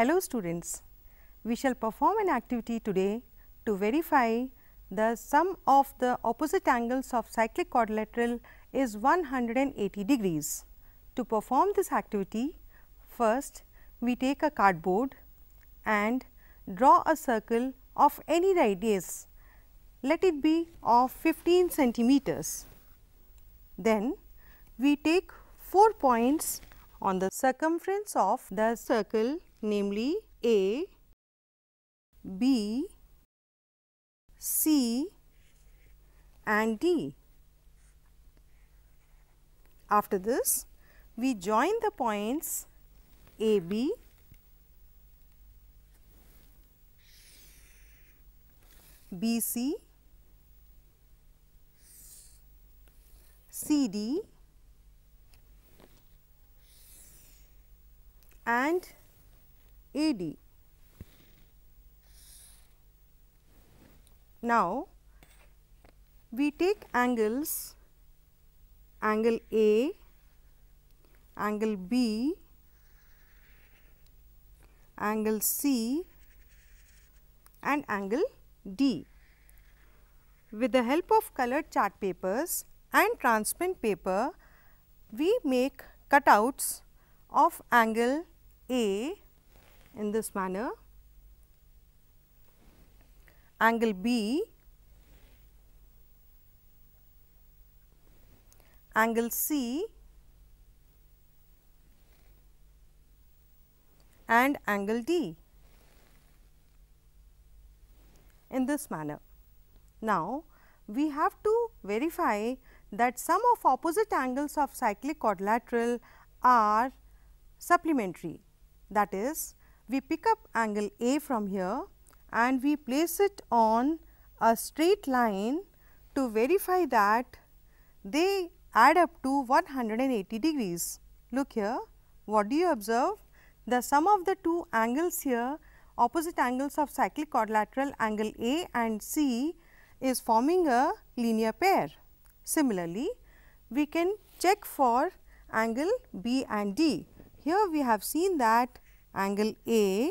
Hello students, we shall perform an activity today to verify the sum of the opposite angles of cyclic quadrilateral is 180 degrees. To perform this activity, first we take a cardboard and draw a circle of any radius, let it be of 15 centimeters. Then we take 4 points on the circumference of the circle namely A, B, C and D. After this, we join the points AB BC, CD and AD. Now, we take angles angle A, angle B, angle C and angle D. With the help of colored chart papers and transparent paper, we make cutouts of angle A, in this manner. Angle B, angle C and angle D in this manner. Now, we have to verify that sum of opposite angles of cyclic quadrilateral are supplementary that is we pick up angle A from here and we place it on a straight line to verify that they add up to 180 degrees. Look here, what do you observe? The sum of the two angles here, opposite angles of cyclic quadrilateral angle A and C is forming a linear pair. Similarly, we can check for angle B and D. Here we have seen that angle A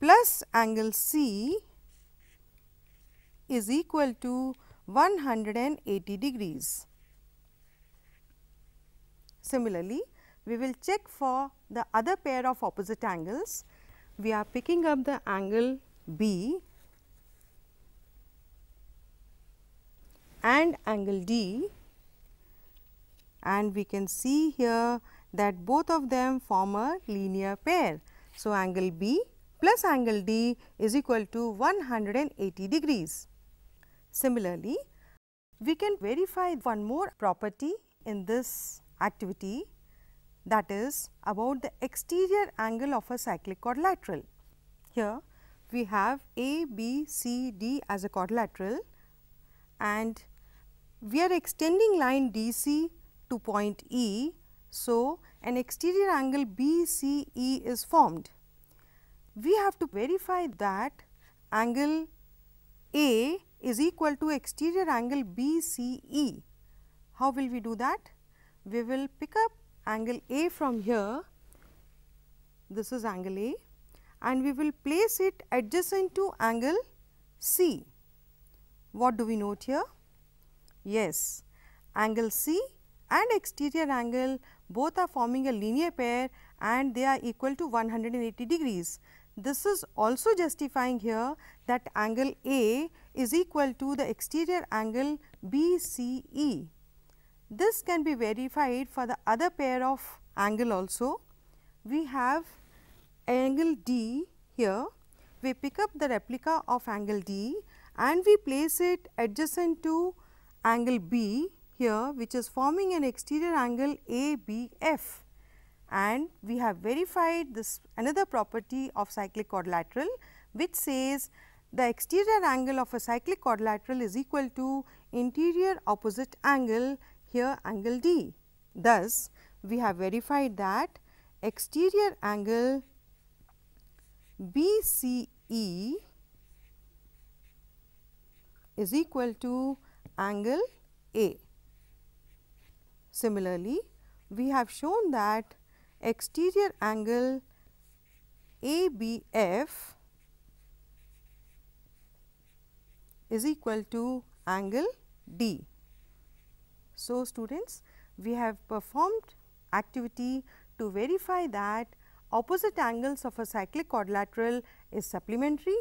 plus angle C is equal to 180 degrees. Similarly, we will check for the other pair of opposite angles. We are picking up the angle B and angle D and we can see here that both of them form a linear pair. So, angle B plus angle D is equal to 180 degrees. Similarly, we can verify one more property in this activity that is about the exterior angle of a cyclic quadrilateral. Here we have A, B, C, D as a quadrilateral and we are extending line DC to point E so, an exterior angle BCE is formed. We have to verify that angle A is equal to exterior angle BCE. How will we do that? We will pick up angle A from here, this is angle A and we will place it adjacent to angle C. What do we note here? Yes, angle C and exterior angle both are forming a linear pair and they are equal to 180 degrees. This is also justifying here that angle A is equal to the exterior angle BCE. This can be verified for the other pair of angle also. We have angle D here, we pick up the replica of angle D and we place it adjacent to angle B here which is forming an exterior angle ABF and we have verified this another property of cyclic quadrilateral which says the exterior angle of a cyclic quadrilateral is equal to interior opposite angle here angle D. Thus, we have verified that exterior angle BCE is equal to angle A. Similarly, we have shown that exterior angle ABF is equal to angle D. So, students we have performed activity to verify that opposite angles of a cyclic quadrilateral is supplementary.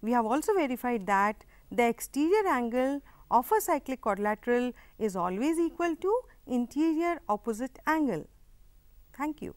We have also verified that the exterior angle of a cyclic quadrilateral is always equal to interior opposite angle. Thank you.